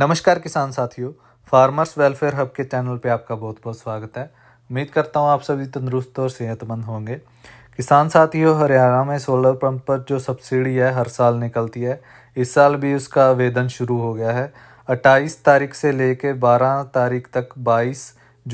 नमस्कार किसान साथियों फार्मर्स वेलफेयर हब के चैनल पे आपका बहुत बहुत स्वागत है उम्मीद करता हूँ आप सभी तंदुरुस्त और सेहतमंद होंगे किसान साथियों हरियाणा में सोलर पंप पर जो सब्सिडी है हर साल निकलती है इस साल भी उसका आवेदन शुरू हो गया है 28 तारीख से लेकर 12 तारीख तक 22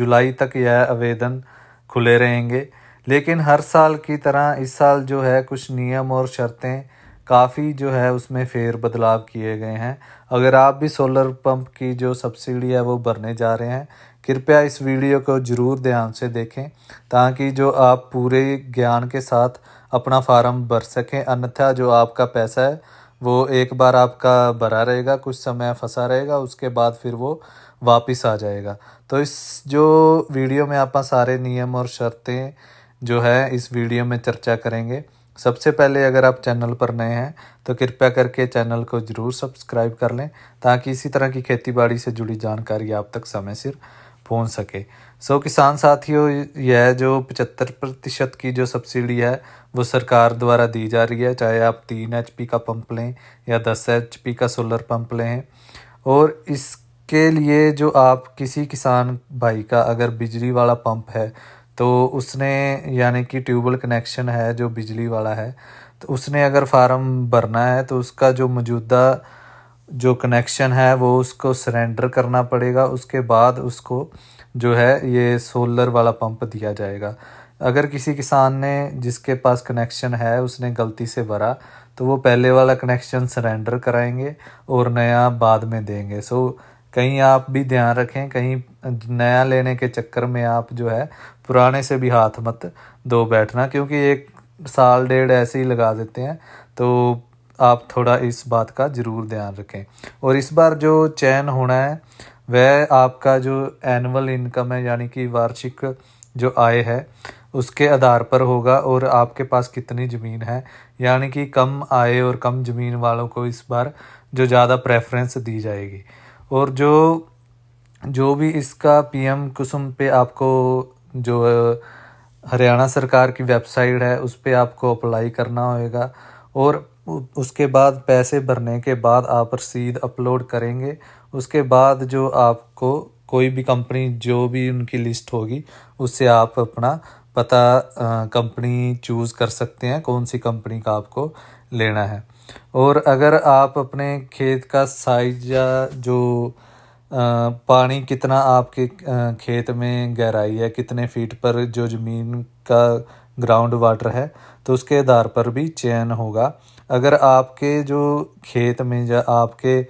जुलाई तक यह आवेदन खुले रहेंगे लेकिन हर साल की तरह इस साल जो है कुछ नियम और शर्तें काफ़ी जो है उसमें फेर बदलाव किए गए हैं अगर आप भी सोलर पंप की जो सब्सिडी है वो भरने जा रहे हैं कृपया इस वीडियो को ज़रूर ध्यान से देखें ताकि जो आप पूरे ज्ञान के साथ अपना फार्म भर सकें अन्यथा जो आपका पैसा है वो एक बार आपका भरा रहेगा कुछ समय फंसा रहेगा उसके बाद फिर वो वापस आ जाएगा तो इस जो वीडियो में आप सारे नियम और शर्तें जो है इस वीडियो में चर्चा करेंगे सबसे पहले अगर आप चैनल पर नए हैं तो कृपया करके चैनल को ज़रूर सब्सक्राइब कर लें ताकि इसी तरह की खेतीबाड़ी से जुड़ी जानकारी आप तक समय सिर पहुंच सके सो किसान साथियों यह जो पचहत्तर प्रतिशत की जो सब्सिडी है वो सरकार द्वारा दी जा रही है चाहे आप तीन एच का पंप लें या दस एच का सोलर पंप लें और इसके लिए जो आप किसी किसान भाई का अगर बिजली वाला पंप है तो उसने यानी कि ट्यूबवेल कनेक्शन है जो बिजली वाला है तो उसने अगर फार्म भरना है तो उसका जो मौजूदा जो कनेक्शन है वो उसको सरेंडर करना पड़ेगा उसके बाद उसको जो है ये सोलर वाला पंप दिया जाएगा अगर किसी किसान ने जिसके पास कनेक्शन है उसने गलती से भरा तो वो पहले वाला कनेक्शन सरेंडर कराएंगे और नया बाद में देंगे सो so, कहीं आप भी ध्यान रखें कहीं नया लेने के चक्कर में आप जो है पुराने से भी हाथ मत दो बैठना क्योंकि एक साल डेढ़ ऐसे ही लगा देते हैं तो आप थोड़ा इस बात का ज़रूर ध्यान रखें और इस बार जो चैन होना है वह आपका जो एनुअल इनकम है यानी कि वार्षिक जो आय है उसके आधार पर होगा और आपके पास कितनी ज़मीन है यानी कि कम आय और कम ज़मीन वालों को इस बार जो ज़्यादा प्रेफरेंस दी जाएगी और जो जो भी इसका पीएम कुसुम पे आपको जो हरियाणा सरकार की वेबसाइट है उस पर आपको अप्लाई करना होगा और उसके बाद पैसे भरने के बाद आप रसीद अपलोड करेंगे उसके बाद जो आपको कोई भी कंपनी जो भी उनकी लिस्ट होगी उससे आप अपना पता कंपनी चूज़ कर सकते हैं कौन सी कंपनी का आपको लेना है और अगर आप अपने खेत का साइज या जो पानी कितना आपके खेत में गहराई है कितने फीट पर जो ज़मीन का ग्राउंड वाटर है तो उसके आधार पर भी चयन होगा अगर आपके जो खेत में या आपके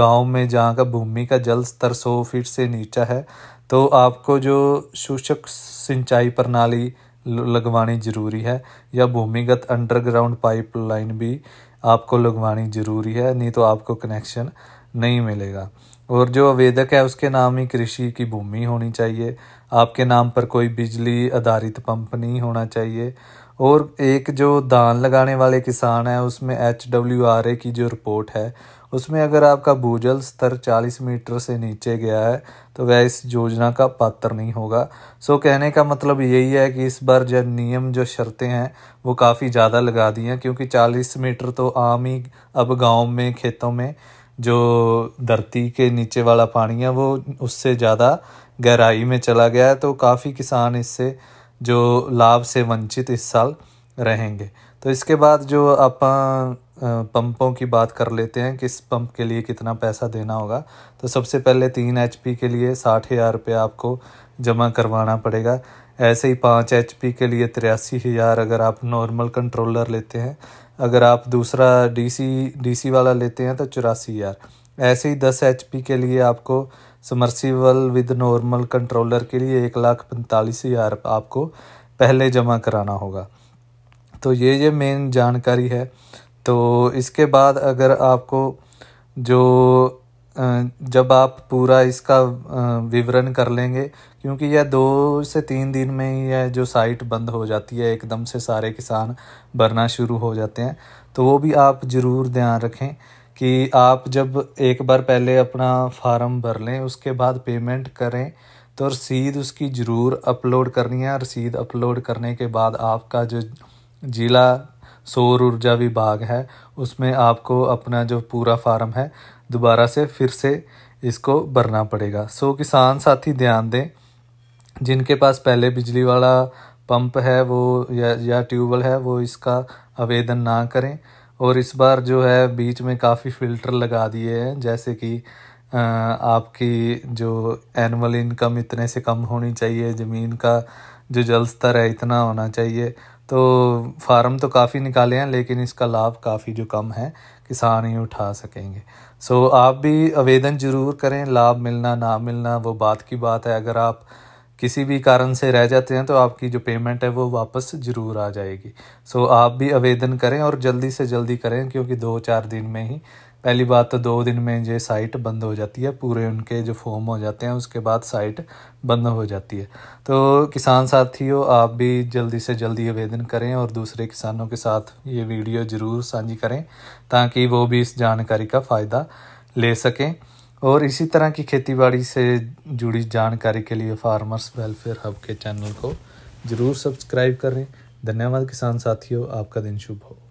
गांव में जहाँ का भूमि का जल स्तर सौ फीट से नीचा है तो आपको जो सूचक सिंचाई प्रणाली लगवानी ज़रूरी है या भूमिगत अंडरग्राउंड पाइपलाइन भी आपको लगवानी ज़रूरी है नहीं तो आपको कनेक्शन नहीं मिलेगा और जो आवेदक है उसके नाम ही कृषि की भूमि होनी चाहिए आपके नाम पर कोई बिजली आधारित पंप नहीं होना चाहिए और एक जो दान लगाने वाले किसान है उसमें एच डब्ल्यू आर ए की जो रिपोर्ट है उसमें अगर आपका भूजल स्तर 40 मीटर से नीचे गया है तो वह इस योजना का पात्र नहीं होगा सो कहने का मतलब यही है कि इस बार जो नियम जो शर्तें हैं वो काफ़ी ज़्यादा लगा दी हैं क्योंकि 40 मीटर तो आम ही अब गाँव में खेतों में जो धरती के नीचे वाला पानी है वो उससे ज़्यादा गहराई में चला गया है तो काफ़ी किसान इससे जो लाभ से वंचित इस साल रहेंगे तो इसके बाद जो आप पंपों की बात कर लेते हैं किस पंप के लिए कितना पैसा देना होगा तो सबसे पहले तीन एच के लिए साठ हज़ार रुपये आपको जमा करवाना पड़ेगा ऐसे ही पाँच एच के लिए तिरासी हज़ार अगर आप नॉर्मल कंट्रोलर लेते हैं अगर आप दूसरा डीसी डीसी वाला लेते हैं तो चौरासी हज़ार ऐसे ही दस एच के लिए आपको समर्सीबल विद नॉर्मल कंट्रोलर के लिए एक लाख पैंतालीस हज़ार आपको पहले जमा कराना होगा तो ये ये मेन जानकारी है तो इसके बाद अगर आपको जो जब आप पूरा इसका विवरण कर लेंगे क्योंकि यह दो से तीन दिन में ही यह जो साइट बंद हो जाती है एकदम से सारे किसान भरना शुरू हो जाते हैं तो वो भी आप ज़रूर ध्यान रखें कि आप जब एक बार पहले अपना फार्म भर लें उसके बाद पेमेंट करें तो रसीद उसकी ज़रूर अपलोड करनी है रसीद अपलोड करने के बाद आपका जो ज़िला सौर ऊर्जा विभाग है उसमें आपको अपना जो पूरा फार्म है दोबारा से फिर से इसको भरना पड़ेगा सो किसान साथी ध्यान दें जिनके पास पहले बिजली वाला पंप है वो या या ट्यूबवेल है वो इसका आवेदन ना करें और इस बार जो है बीच में काफ़ी फ़िल्टर लगा दिए हैं जैसे कि आपकी जो एनुअल इनकम इतने से कम होनी चाहिए ज़मीन का जो जल स्तर है इतना होना चाहिए तो फार्म तो काफ़ी निकाले हैं लेकिन इसका लाभ काफ़ी जो कम है किसान ही उठा सकेंगे सो so, आप भी आवेदन ज़रूर करें लाभ मिलना ना मिलना वो बात की बात है अगर आप किसी भी कारण से रह जाते हैं तो आपकी जो पेमेंट है वो वापस ज़रूर आ जाएगी सो so, आप भी आवेदन करें और जल्दी से जल्दी करें क्योंकि दो चार दिन में ही पहली बात तो दो दिन में ये साइट बंद हो जाती है पूरे उनके जो फॉर्म हो जाते हैं उसके बाद साइट बंद हो जाती है तो किसान साथियों आप भी जल्दी से जल्दी आवेदन करें और दूसरे किसानों के साथ ये वीडियो ज़रूर साझी करें ताकि वो भी इस जानकारी का फ़ायदा ले सकें और इसी तरह की खेतीबाड़ी से जुड़ी जानकारी के लिए फार्मर्स वेलफेयर हब के चैनल को ज़रूर सब्सक्राइब करें धन्यवाद किसान साथियों आपका दिन शुभ हो